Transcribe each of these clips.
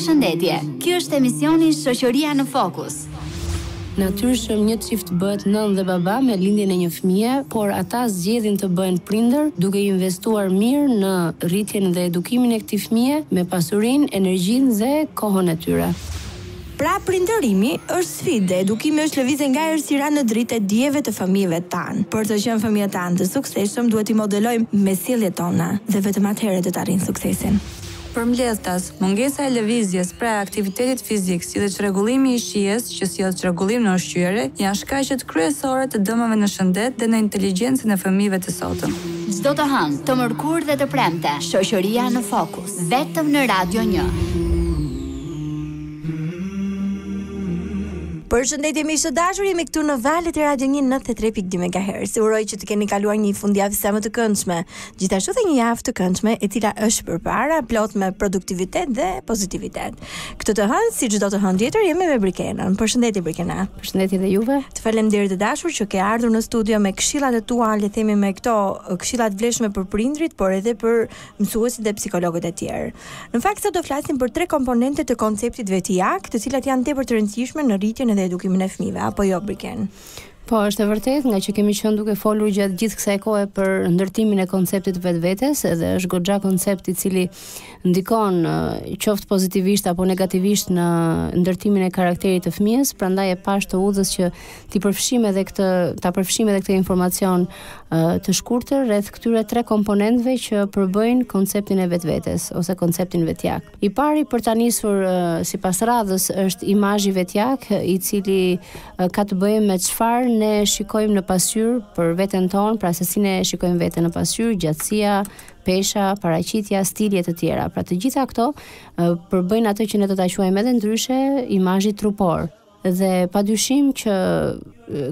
përshëndetje. Ky është emisioni Shoqëria në Fokus. Natyrshëm një çift bëhet nën dhe baba me lindjen e një fëmie, por ata zgjedhin të bëhen prindër duke investuar mirë në rritjen dhe edukimin e këtij fëmie me pasurinë, energjinë dhe kohën e tyre. Pra prindërimi është sfidë dhe edukimi është lëvizje nga errësira në dritë dijeve të fëmijëve tan. Për të qenë fëmijët tan të suksesshëm duhet i modelojmë me sjelljet tona dhe vetëm atëherë do të arrijnë suksesin për mbledhtas, mungesa e lëvizjes pra aktivitetit fizik si dhe çrregullimi i shijes që sjell si çrregullim në ushqyerje janë shkaqet kryesore të dëmave në shëndet dhe në inteligjencën e fëmijëve të sotëm. Çdo të hënë, të mërkurë dhe të premte, shoqëria në fokus, vetëm në Radio 1. Për shëndetje mi së dashur, jemi këtu në valet e radio 93.2 MHz. Uroj që të keni kaluar një fundjavë sa më të këndshme. Gjithashtu dhe një javë të këndshme e cila është përpara plot me produktivitet dhe pozitivitet. Këtë të hënë, si çdo të hënë tjetër, jemi me Për Përshëndetje Brikena. Përshëndetje dhe juve. Të faleminderit të dashur që ke ardhur në studio me këshillat e tua, le themi me këto uh, këshillat vlefshme për prindrit, por edhe për mësuesit dhe psikologët e tjerë. Në fakt sot do flasim për tre komponente të konceptit të cilat janë tepër të rëndësishme në rritjen edukimin e fëmijëve apo jo Briken. Po, është e vërtetë, nga që kemi qenë duke folur gjatë gjithë kësaj kohe për ndërtimin e konceptit vetvetes, edhe është goxha koncepti i cili ndikon qoftë pozitivisht apo negativisht në ndërtimin e karakterit të fëmijës, prandaj e pash të udhës që ti përfshim edhe këtë, ta përfshim edhe këtë informacion të shkurtër rreth këtyre tre komponentëve që përbëjnë konceptin e vetvetes ose konceptin vetjak. I pari për ta nisur sipas radhës është imazhi vetjak, i cili ka të bëjë me çfarë ne shikojmë në pasyrë për veten tonë, pra se si ne shikojmë veten në pasyrë, gjatësia, pesha, paraqitja, stili e të tjera. Pra të gjitha këto përbëjnë atë që ne do ta quajmë edhe ndryshe imazhi trupor dhe pa dyshim që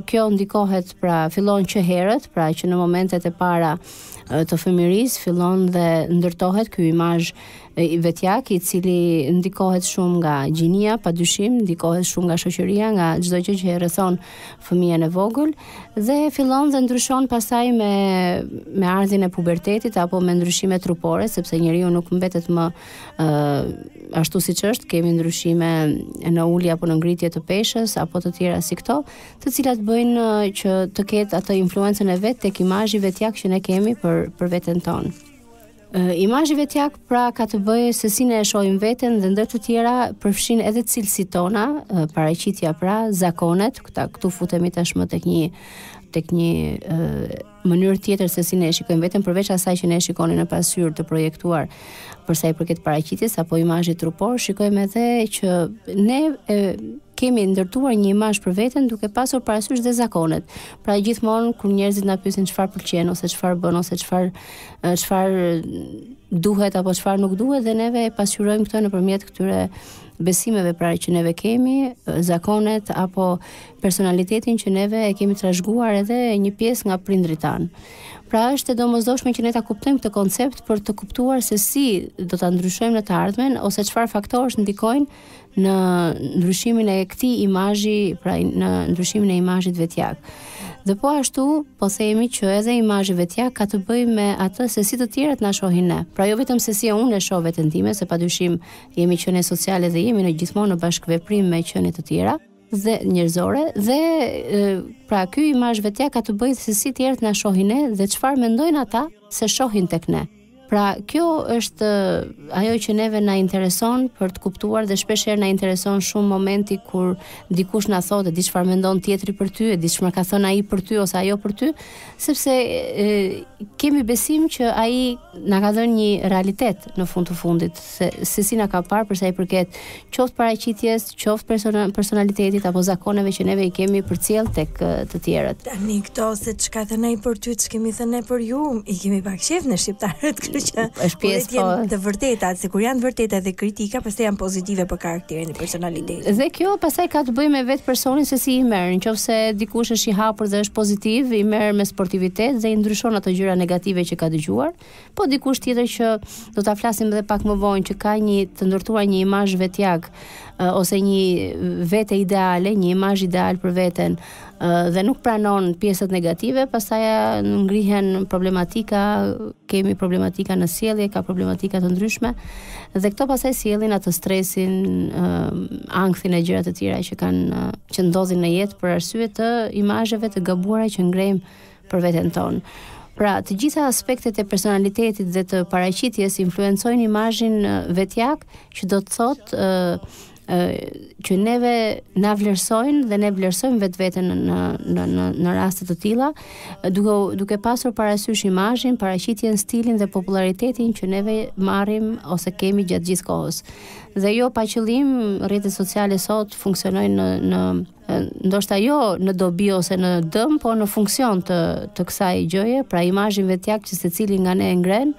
kjo ndikohet pra fillon që herët, pra që në momentet e para të fëmiris fillon dhe ndërtohet kjo imaj vetjak i cili ndikohet shumë nga gjinia, pa dyshim, ndikohet shumë nga shoqëria, nga gjdoj që që e rëthon fëmijën e vogël, dhe fillon dhe ndryshon pasaj me, me ardhin e pubertetit apo me ndryshime trupore, sepse ju nuk mbetet më ashtu siç është, kemi ndryshime në ulje apo në ngritje të peshës apo të tjera si këto, të cilat bëjnë uh, që të ketë atë influencën e vet tek imazhi vetjak që ne kemi për për veten tonë. Uh, imazhi vetjak pra ka të bëjë se si ne e shohim veten dhe ndër të tjera përfshin edhe cilësitë tona, uh, paraqitja pra, zakonet, këta këtu futemi tashmë tek një tek një mënyrë tjetër se si ne e shikojmë vetëm përveç asaj që ne e shikoni në pasqyrë të projektuar për sa i përket paraqitjes apo imazhit trupor, shikojmë edhe që ne e, kemi ndërtuar një imazh për veten duke pasur parasysh dhe zakonet. Pra gjithmonë kur njerëzit na pyesin çfarë pëlqen ose çfarë bën ose çfarë çfarë duhet apo çfarë nuk duhet dhe neve e pasqyrojmë këtë nëpërmjet këtyre besimeve pra që neve kemi, zakonet apo personalitetin që neve e kemi trashëguar edhe një pjesë nga prindrit Pra është e domosdoshme që ne ta kuptojmë këtë koncept për të kuptuar se si do ta ndryshojmë në të ardhmen ose çfarë faktorësh ndikojnë në ndryshimin e këtij imazhi, pra në ndryshimin e imazhit vetjak. Dhe po ashtu, po themi që edhe imazhi vetjak ka të bëjë me atë se si të tjerët na shohin ne. Pra jo vetëm se si e unë e shoh veten time, se padyshim jemi qenë sociale dhe jemi në gjithmonë në bashkëveprim me qenë të tjera dhe njerëzore dhe e, pra ky imazh vetja ka të bëjë se si të erdhnë na shohin ne dhe çfarë mendojnë ata se shohin tek ne. Pra, kjo është eh, ajo që neve na intereson për të kuptuar dhe shpeshherë na intereson shumë momenti kur dikush na thotë diçfarë mendon tjetri për ty, diçfarë ka thënë ai për ty ose ajo për ty, sepse e, eh, kemi besim që ai na ka dhënë një realitet në fund të fundit se se si na ka parë për sa i përket qoftë paraqitjes, qoftë personalitetit apo zakoneve që neve i kemi përcjell tek eh, të tjerët. Tani këto se çka thënë ai për ty, ç'kemi thënë ne për ju, i kemi pak shef në shqiptarët që është pjesë po. Të vërteta, se kur janë vërteta dhe kritika, pastaj janë pozitive për karakterin e personalitetit. Dhe kjo pastaj ka të bëjë me vetë personin se si i merr. Nëse dikush është i hapur dhe është pozitiv, i merr me sportivitet dhe i ndryshon ato gjëra negative që ka dëgjuar, po dikush tjetër që do ta flasim edhe pak më vonë që ka një të ndërtuar një imazh vetjak, uh, ose një vete ideale, një imazh ideal për veten uh, dhe nuk pranon pjesët negative, pastaj eh, ngrihen problematika, kemi problematika në sjellje, ka problematika të ndryshme dhe këto pastaj sjellin atë stresin, uh, ankthin e gjëra të tjera që kanë uh, që ndodhin në jetë për arsye të imazheve të gabuara që ngrem për veten ton. Pra, të gjitha aspektet e personalitetit dhe të paraqitjes influencojnë imazhin vetjak, që do të thotë, uh, që neve na vlerësojnë dhe ne vlerësojmë vetveten në në në në raste të tilla, duke duke pasur parasysh imazhin, paraqitjen, stilin dhe popularitetin që neve marrim ose kemi gjatë gjithë kohës. Dhe jo pa qëllim, rrjetet sociale sot funksionojnë në në ndoshta jo në dobi ose në dëm, por në funksion të të kësaj gjëje, pra imazhin vetjak që secili nga ne e ngren,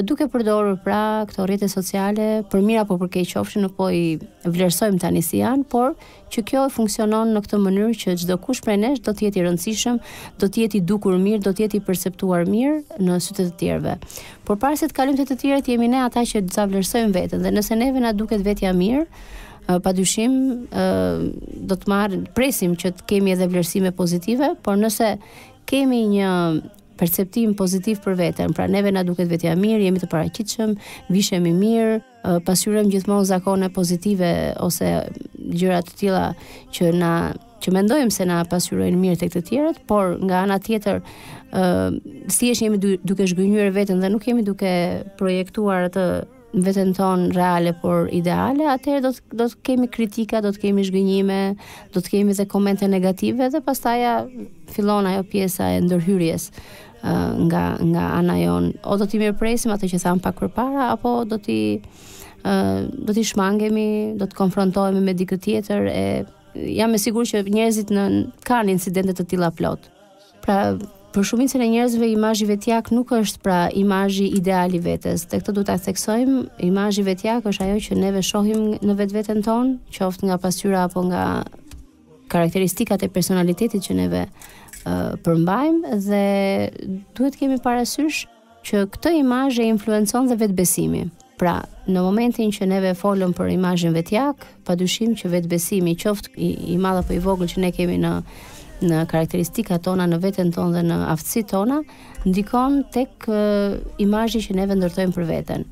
duke përdorur pra këto rrjete sociale, për mirë apo për keq qofshin, nuk po i vlerësojmë tani si janë, por që kjo funksionon në këtë mënyrë që çdo kush prej nesh do të jetë i rëndësishëm, do të jetë i dukur mirë, do të jetë i perceptuar mirë në sytë të tjerëve. Por para se të kalojmë te të tjerët, jemi ne ata që ça vlerësojmë veten dhe nëse neve na duket vetja mirë, pa dyshim do të marrim presim që të kemi edhe vlerësime pozitive, por nëse kemi një perceptim pozitiv për veten. Pra neve na duket vetja mirë, jemi të paraqitshëm, vishemi mirë, pasqyrojmë gjithmonë zakone pozitive ose gjëra të tilla që na që mendojmë se na pasqyrojnë mirë tek të tjerët, por nga ana tjetër ë uh, si jemi du duke zhgënjur veten dhe nuk jemi duke projektuar atë veten ton reale por ideale, atëherë do të do të kemi kritika, do të kemi zhgënjime, do të kemi edhe komente negative dhe pastaj fillon ajo pjesa e ndërhyrjes nga nga ana jon, o do t'i mirpresim atë që tham pak përpara apo do t'i do t'i shmangemi, do të konfrontohemi me dikë tjetër e jam e sigurt që njerëzit në kanë incidente të tilla plot. Pra për shumicën e njerëzve imazhi vetjak nuk është pra imazhi ideal i vetes. Te këtë duhet ta theksojmë, imazhi vetjak është ajo që neve shohim në vetveten tonë, qoftë nga pasqyra apo nga karakteristikat e personalitetit që neve përmbajmë dhe duhet kemi parasysh që këtë imazh e influencon dhe vetbesimi. Pra, në momentin që neve folëm për imazhin vetjak, padyshim që vetbesimi, qoftë i, i madh apo i vogël që ne kemi në në karakteristikat tona, në veten tonë dhe në aftësitë tona, ndikon tek imazhi që neve ndërtojmë për veten.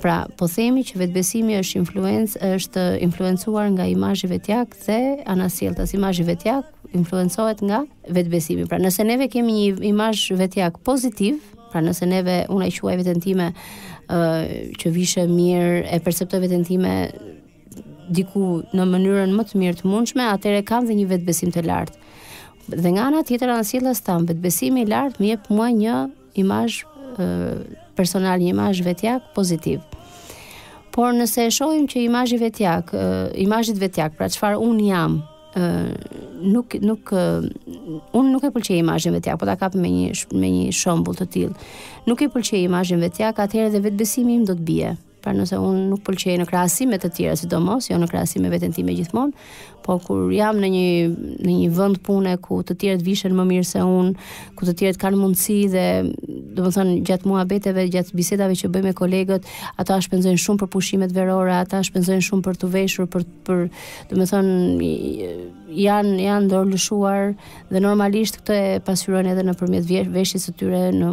Pra, po themi që vetbesimi është influencë, është influencuar nga imazhi vetjak dhe anasjelltas imazhi vetjak influencohet nga vetbesimi. Pra, nëse neve kemi një imazh vetjak pozitiv, pra nëse neve unë e quaj veten time ë uh, që vishë mirë, e perceptoj veten time diku në mënyrën më të mirë të mundshme, atëherë kam dhe një vetbesim të lartë. Dhe nga ana tjetër anasjelltas tam, vetbesimi i lartë më jep mua një imazh ë uh, personal një imazh vetjak pozitiv. Por nëse e shohim që imazhi vetjak, imazhi vetjak, pra çfarë un jam, nuk nuk un nuk e pëlqej imazhin vetjak, por ta kap me një me një shembull të tillë. Nuk e pëlqej imazhin vetjak, atëherë edhe vetbesimi im do të bie pra nëse unë nuk pëlqej në klasë me të tjerat, sidomos jo në klasë me veten time gjithmonë, po kur jam në një në një vend pune ku të tjerët vishën më mirë se unë, ku të tjerët kanë mundësi dhe domethënë gjatë muhabeteve, gjatë bisedave që bëj me kolegët, ata shpenzojnë shumë për pushimet verore, ata shpenzojnë shumë për të veshur, për për domethënë janë janë dorë lëshuar dhe normalisht këtë e pasqyrojnë edhe nëpërmjet veshjes së tyre në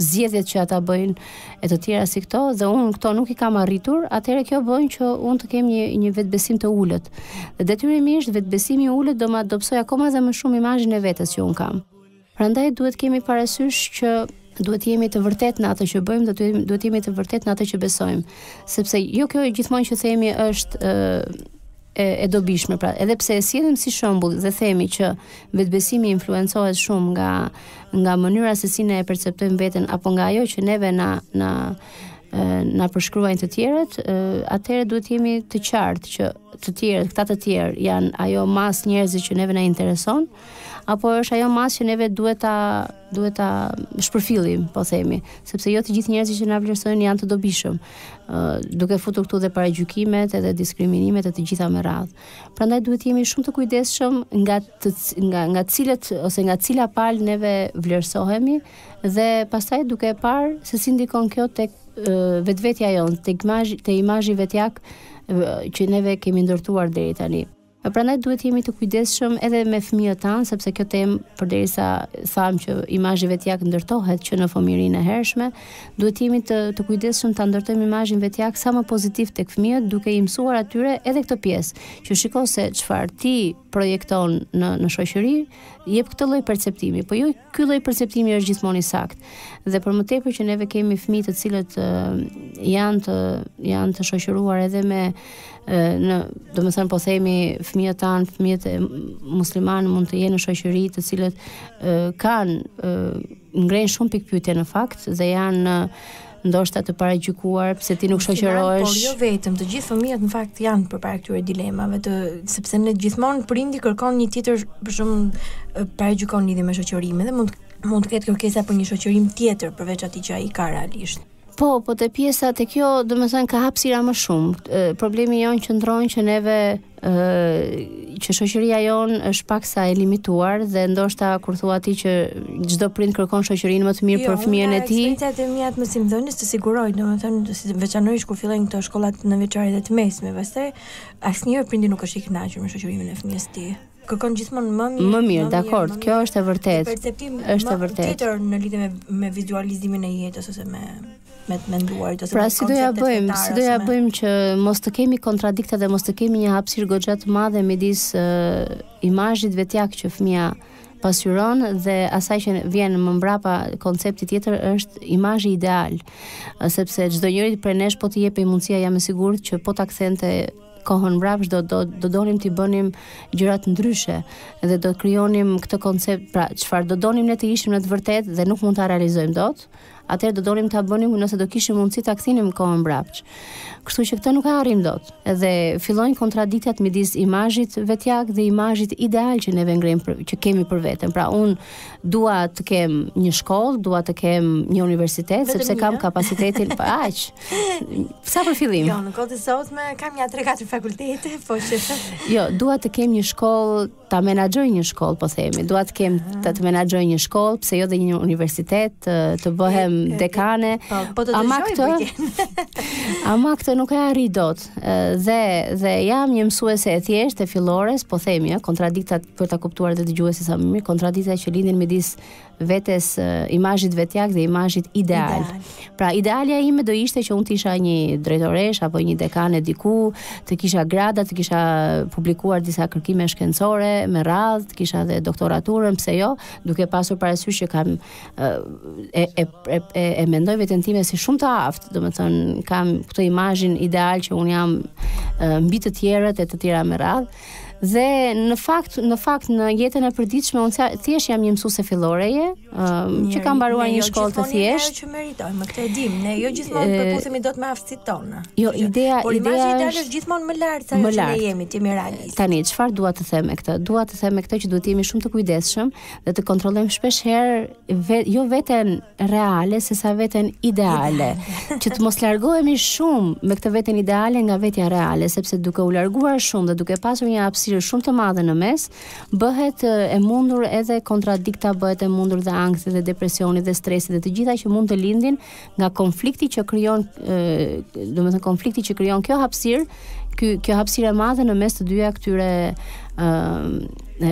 zgjedhjet që ata bëjnë e të tjera si këto dhe un këto nuk i kam arritur, atëherë kjo bën që un të kem një një vetbesim të ulët. Dhe detyrimisht vetbesimi i ulët do ma dobësoj akoma dhe më shumë imazhin e vetes që un kam. Prandaj duhet kemi parasysh që duhet jemi të vërtet në atë që bëjmë dhe duhet jemi të vërtet në atë që besojmë. Sepse jo kjo gjithmonë që themi është e, e dobishme. Pra, edhe pse e sjellim si shembull dhe themi që vetbesimi influencohet shumë nga nga mënyra se si ne e perceptojmë veten apo nga ajo që neve na na na përshkruajnë të tjerët, atëherë duhet jemi të qartë që të tjerët, këta të tjerë janë ajo mas njerëzi që neve na intereson apo është ajo masë që neve duhet ta duhet ta shpërfillim, po themi, sepse jo të gjithë njerëzit që na vlerësojnë janë të dobishëm. ë uh, duke futur këtu dhe paragjykimet edhe diskriminimet e të gjitha me radhë. Prandaj duhet të jemi shumë të kujdesshëm nga të, nga nga cilët ose nga cila pal neve vlerësohemi dhe pastaj duke e parë se si ndikon kjo tek vetvetja jon, tek imazhi, te imazhi vetjak që neve kemi ndërtuar deri tani prandaj duhet jemi të kujdesshëm edhe me fëmijët tanë, sepse kjo temë përderisa thamë që imazhi vetjak ndërtohet që në fëmijërinë e hershme, duhet jemi të të kujdesshëm ta ndërtojmë imazhin vetjak sa më pozitiv tek fëmijët, duke i mësuar atyre edhe këtë pjesë, që shikon se çfarë ti projekton në në shoqëri jep këtë lloj perceptimi, po jo ky lloj perceptimi është gjithmonë i saktë. Dhe për më tepër që neve kemi fëmijë të cilët uh, janë të janë të shoqëruar edhe me uh, në, do të them po themi fëmijët tan, fëmijët e muslimanë mund të jenë në shoqëri të cilët uh, kanë uh, ngrenë shumë pikpyetje në fakt dhe janë uh, ndoshta të paraqykuar pse ti nuk shoqërohesh. Po jo vetëm, të gjithë fëmijët në fakt janë përpara këtyre dilemave të sepse ne gjithmonë prindi kërkon një tjetër për shumë paraqykon lidhje me shoqërimin dhe mund mund të ketë kërkesa për një shoqërim tjetër përveç atij që ai ka realisht. Po, po te pjesa te kjo, domethënë ka hapësira më shumë. E, problemi jon qëndron që neve ë që shoqëria jon është paksa e limituar dhe ndoshta kur thua ti që çdo prind kërkon shoqërinë më të mirë jo, për fëmijën e tij. Jo, ata të mia të mos i mdhënë të siguroj, domethënë si veçanërisht kur fillojnë këto shkollat në veçare dhe të mesme, pastaj asnjëherë prindi nuk është i kënaqur me shoqërimin e fëmijës së tij kërkon gjithmonë më mirë. Më mirë, dakor, kjo është e vërtetë. Është e vërtetë. Tjetër në lidhje me, me vizualizimin e jetës ose me me të menduar pra si do ja bëjmë si do ja bëjmë që mos të kemi kontradikte dhe mos të kemi një hapësirë goxhë të madhe midis uh, imazhit vetjak që fëmia pasuron dhe asaj që vjen më mbrapa koncepti tjetër është imazhi ideal sepse çdo njëri prej nesh po të jepë mundësia jam e sigurt që po ta kthente kohën mbrapa do do donim të bënim gjëra të ndryshe dhe do krijonim këtë koncept pra çfarë do donim ne të ishim në të vërtetë dhe nuk mund ta realizojmë dot atëherë do dorim ta bënim nëse do kishim mundësi ta kthinim kohën mbrapsht. Kështu që këtë nuk e arrim dot. Edhe fillojnë kontradiktat midis imazhit vetjak dhe imazhit ideal që ne vëngrim për që kemi për veten. Pra un dua të kem një shkollë, dua të kem një universitet Betëm sepse një? kam kapacitetin pa aq. Sa për fillim. Jo, në kohën e sotme kam ja 3-4 fakultete, po që Jo, dua të kem një shkollë, ta menaxhoj një shkollë, po themi. Dua të kem ah. ta menaxhoj një shkollë, pse jo dhe një universitet të bëhem dekane. Po, po të ama këtë. ama këtë nuk e arrit dot. Dhe dhe jam një mësuese e thjeshtë e fillores, po themi, ë, kontradiktat për ta kuptuar dhe dëgjuesit sa më mirë, kontradiktat që lindin midis vetes imazhit vetjak dhe imazhit ideal. ideal. Pra idealja ime do ishte që unë të isha një drejtoresh apo një dekane diku, të kisha grada, të kisha publikuar disa kërkime shkencore me radhë, të kisha dhe doktoraturën, pse jo, duke pasur parasysh që kam e, e, e e, e mendoj veten time si shumë të aftë, do të thon kam këtë imazhin ideal që un jam mbi të tjerët e të tjera me radhë. Dhe në fakt në fakt në jetën e përditshme unë thjesht jam një mësuese filloreje, um, që kam mbaruar një, një jo shkollë të thjeshtë. Ne që meritojmë këtë dim, ne jo gjithmonë përputhemi dot me aftësitë tona. Jo, që, ideja por ideja është, është gjithmonë më lart se ajo që ne jemi, ti më realist. Tani çfarë dua të them me këtë? Dua të them me këtë që duhet të jemi shumë të kujdesshëm dhe të kontrollojmë shpesh herë vet, jo veten reale, se sa veten ideale, që të mos largohemi shumë me këtë veten ideale nga vetja reale, sepse duke u larguar shumë dhe duke pasur një hapësirë është shumë të madhe në mes, bëhet e mundur edhe kontradikta bëhet e mundur dhe ankthi dhe depresioni dhe stresi dhe të gjitha që mund të lindin nga konflikti që krijon, të konflikti që krijon kjo hapësirë, kjo kjo hapësirë e madhe në mes të dyja këtyre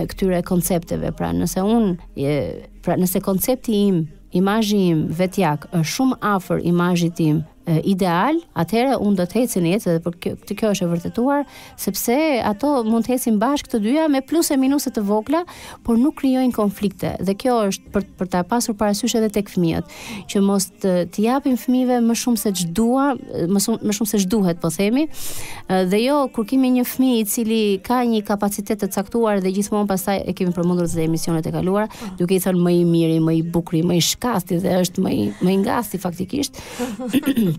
këtyre koncepteve. Pra nëse unë, pra nëse koncepti im, imazhi im vetjak është shumë afër imazhit tim ideal, atëherë unë do të ecin jetë dhe për kjo, të kjo është e vërtetuar, sepse ato mund të ecin bashkë të dyja me plus e minuse të vogla, por nuk krijojnë konflikte. Dhe kjo është për për ta pasur parasysh edhe tek fëmijët, që mos të, të japim fëmijëve më shumë se ç'dua, më shumë më shumë se ç'duhet, po themi. Dhe jo kur kemi një fëmijë i cili ka një kapacitet të caktuar dhe gjithmonë pastaj e kemi përmendur në emisionet e kaluara, duke i thënë më i miri, më i bukur, më i shkasti dhe është më i më i ngasti faktikisht.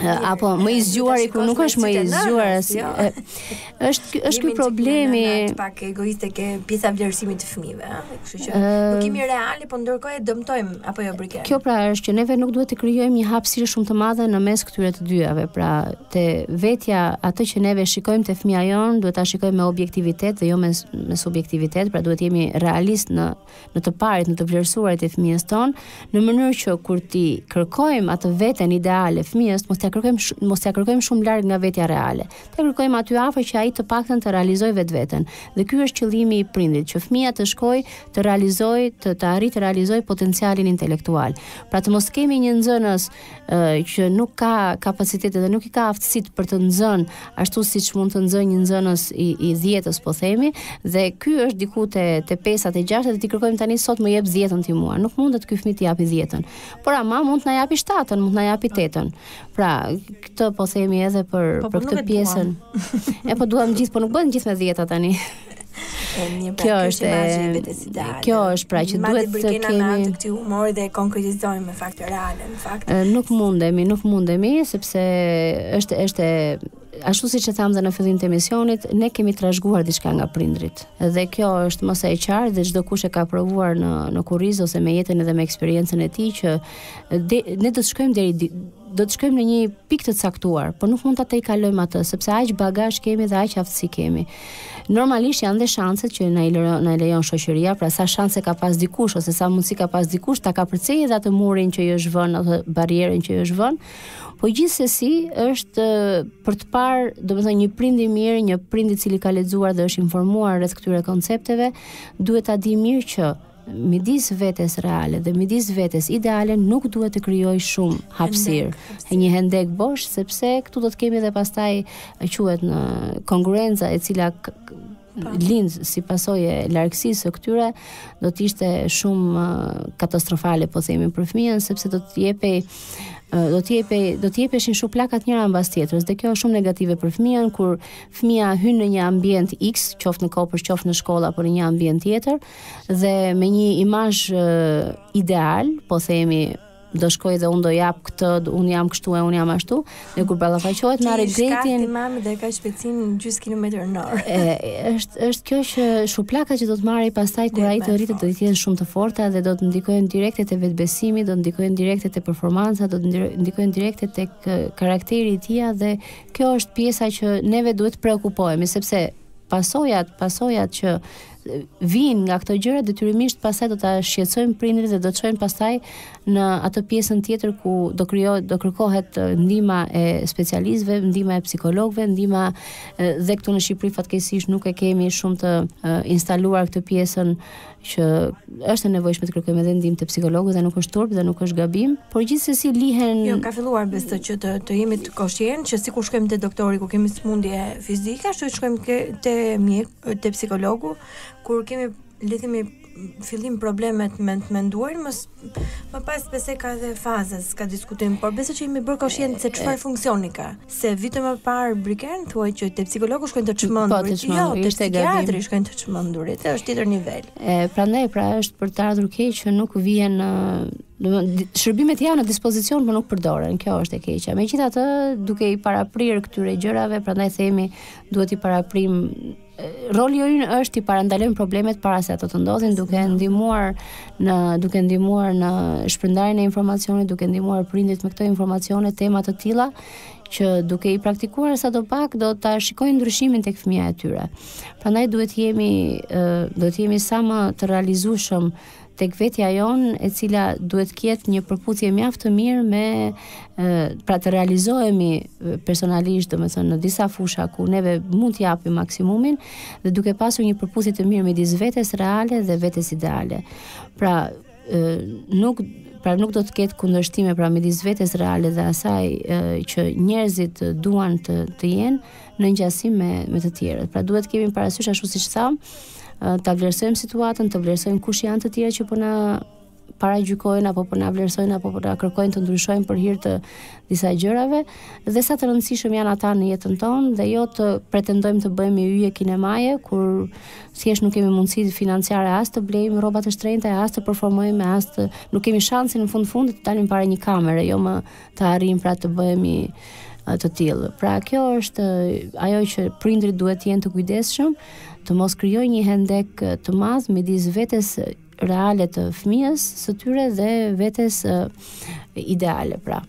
apo më i zgjuari kur nuk është më i zgjuar as është jo. është ky problemi të pak egoiste ke pjesa vlerësimit të fëmijëve kështu që nuk kemi reale po ndërkohë e dëmtojmë apo jo brike kjo pra është që neve nuk duhet të krijojmë një hapësirë shumë të madhe në mes këtyre të dyave pra te vetja atë që neve shikojmë te fëmia jon duhet ta shikojmë me objektivitet dhe jo me me subjektivitet pra duhet jemi realist në në të parit në të vlerësuarit të fëmijës ton në mënyrë që kur ti kërkojmë atë veten ideale fëmijës mos t'ia kërkojmë shumë mos t'ia kërkojmë shumë larg nga vetja reale. T'ia kërkojmë aty afër që ai të paktën të realizojë vetveten. Dhe ky është qëllimi i prindit, që fëmia të shkojë të realizojë, të të arritë të realizojë potencialin intelektual. Pra të mos kemi një nxënës uh, që nuk ka kapacitet dhe nuk i ka aftësitë për të nxën, ashtu siç mund të nxënë një nxënës i i 10-s, po themi, dhe ky është diku te te pesat e 6-të dhe ti kërkojmë tani sot më jep 10-ën ti mua. Nuk mundet ky fëmijë të japi 10-ën. Por ama mund të na japi 7-ën, mund të na japi 8-ën. Pra, këtë po themi edhe për po, po për këtë pjesën. e po duam gjithë, po nuk bën gjithë me 10 tani. Kjo është imazhi Kjo është pra që duhet të kemi të këtë humor dhe e konkretizojmë me fakte reale, në fakt. Nuk mundemi, nuk mundemi sepse është është e ashtu si që thamë dhe në fillim të emisionit, ne kemi trashguar diçka nga prindrit. Dhe kjo është mëse e qartë dhe çdo kush e ka provuar në në kurriz ose me jetën edhe me eksperiencën e tij që de, ne do të shkojmë deri do të shkojmë në një pikë të caktuar, por nuk mund ta tejkalojmë atë sepse aq bagazh kemi dhe aq aftësi kemi. Normalisht janë dhe shanset që na na lejon shoqëria, pra sa shanse ka pas dikush ose sa mundësi ka pas dikush ta ka përcejë murin që i është vënë ose barrierën që i është vënë, Po gjithsesi është eh, për të parë, domethënë një prind i mirë, një prind i cili ka lexuar dhe është informuar rreth këtyre koncepteve, duhet ta di mirë që midis vetes reale dhe midis vetes ideale nuk duhet të krijoj shumë hapësir, hendek, një hendek bosh sepse këtu do të kemi dhe pastaj quhet në kongruenca e cila lindë si pasojë e larkësisë së këtyre, do të ishte shumë eh, katastrofale, po themi, për fëmijën, sepse do të jepej do të jepe do të jepeshin shumë plaka të njëra mbas tjetrës dhe kjo është shumë negative për fëmijën kur fëmia hyn në një ambient X, qoftë në kopër, qoftë në shkollë apo në një ambient tjetër dhe me një imazh ideal, po themi do shkoj dhe unë do jap këtë, unë jam kështu e unë jam ashtu, në kur ballafaqohet me regretin. Ti mami dhe ka shpejtin gjys kilometër në orë. Është është kjo që shuplaka që do të marrë pastaj kur ai të rritet do të jetë shumë të forta dhe do të ndikojnë direkte te vetbesimi, do të ndikojnë direkte te performanca, do të ndikojnë direkte tek karakteri i tij dhe kjo është pjesa që neve duhet të preokupohemi sepse pasojat, pasojat që vinë nga këto gjëra detyrimisht pastaj do ta shqetësojmë prindrit dhe do të çojmë pastaj në atë pjesën tjetër ku do krijo do kërkohet ndihma e specialistëve, ndihma e psikologëve, ndihma dhe këtu në Shqipëri fatkeqësisht nuk e kemi shumë të instaluar këtë pjesën që është e nevojshme të kërkojmë edhe ndihmë të psikologëve dhe nuk është turp dhe nuk është gabim, por gjithsesi lihen Jo, ka filluar të që të të jemi të koshien, që sikur shkojmë te doktori kur kemi sëmundje fizike, ashtu që shkojmë te mjek te psikologu kur kemi Lidhemi fillim problemet me të menduar më pas besoj ka dhe fazës, ka diskutim, por besoj që i më bërë ka se çfarë funksioni ka. Se vitin më parë Briken thua që te psikologu shkojnë të çmendurit, po, jo, te psikiatri shkojnë të çmendurit, është tjetër nivel. E prandaj pra është për të ardhur keq që nuk vjen do të shërbimet janë në dispozicion, por nuk përdoren. Kjo është e keqja. Megjithatë, duke i paraprirë këtyre gjërave, prandaj themi, duhet i paraprim Roli i ynë është i parandalojmë problemet para se ato të ndodhin, duke ndihmuar në duke ndihmuar në shpërndarjen e informacionit, duke ndihmuar prindit me këto informacione, tema të tilla që duke i praktikuar sadopak do ta shikojnë ndryshimin tek fëmia e tyre. Prandaj duhet jemi do të jemi sa më të realizueshëm tek vetja jon e cila duhet të ketë një përputhje mjaft të mirë me pra të realizohemi personalisht, do të në disa fusha ku neve mund të japim maksimumin dhe duke pasur një përputhje të mirë midis vetes reale dhe vetes ideale. Pra nuk pra nuk do të ketë kundërshtime pra midis vetes reale dhe asaj e, që njerëzit duan të të jenë në ngjashëm me me të tjerët. Pra duhet të kemi parasysh ashtu siç thamë, ta vlerësojmë situatën, të vlerësojmë kush janë të tjerë që po na gjykojnë, apo po na vlerësojnë apo po na kërkojnë të ndryshojmë për hir të disa gjërave dhe sa të rëndësishëm janë ata në jetën tonë dhe jo të pretendojmë të bëhemi yje kinemaje kur thjesht nuk kemi mundësi financiare as të blejmë rroba të shtrenjta as të performojmë as të nuk kemi shansin në fund fundit të dalim para një kamere jo më të arrijmë pra të bëhemi të tillë. Pra kjo është ajo që prindrit duhet të jenë të kujdesshëm të mos krijoj një hendek të madh midis vetes reale të fëmijës së tyre dhe vetes ideale pra.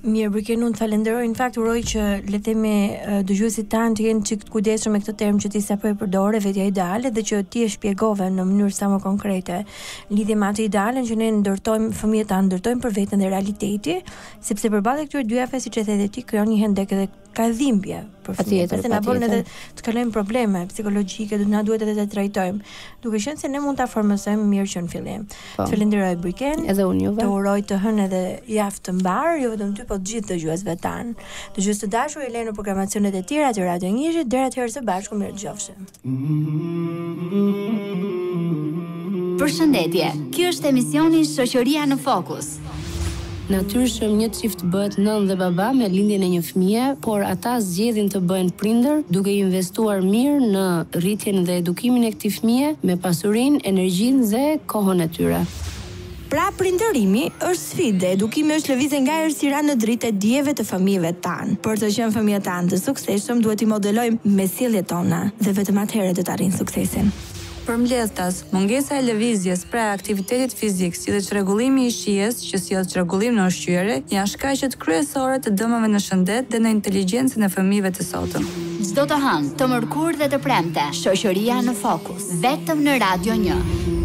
Mirë, bërke në të falenderoj, në fakt uroj që lete dëgjusit dëgjuesit tanë të jenë që të kudesur me këtë term që ti sa për e përdore vetja ideale dhe që ti e shpjegove në mënyrë sa më konkrete lidhje ma të idealen që ne ndërtojmë fëmijët ta ndërtojmë për vetën dhe realiteti sepse për balë e këtyre dyjafe si që the dhe ti kryon një hendek edhe ka dhimbje për fëmijë. Pse na bën edhe të kalojmë probleme psikologjike, do na duhet edhe të trajtojmë. Duke qenë se ne mund ta formësojmë mirë që në fillim. Po. Falenderoj Bujken. Edhe unë juve. Të uroj të hënë edhe javë të mbar, jo vetëm ty, po të gjithë dëgjuesve tan. Dëgjues të dashur, Elenë në programacionet e tjera të Radio Ngjeshit, deri atëherë së bashku mirë dëgjofshim. Përshëndetje. Ky është emisioni Shoqëria në Fokus. Natyrshëm një çift bëhet nën dhe baba me lindjen e një fëmie, por ata zgjedhin të bëhen prindër duke investuar mirë në rritjen dhe edukimin e këtij fëmie me pasurinë, energjinë dhe kohën e tyre. Pra prindërimi është sfidë dhe edukimi është lëvizje nga errësira në dritë e dijeve të fëmijëve tan. Për të qenë fëmijët tan të suksesshëm duhet i modelojmë me sjelljet tona dhe vetëm atëherë do të arrijnë suksesin. Për mbledhjes, mungesa e lëvizjes pra aktivitetit fizik, si dhe çrregullimi i shijes, që sjell si çrregullim në ushqyerje, janë shkaqet kryesore të dëmave në shëndet dhe në inteligjencën e fëmijëve të sotëm. Çdo të hënë, të mërkurë dhe të premte, shoqëria në fokus, vetëm në Radio 1.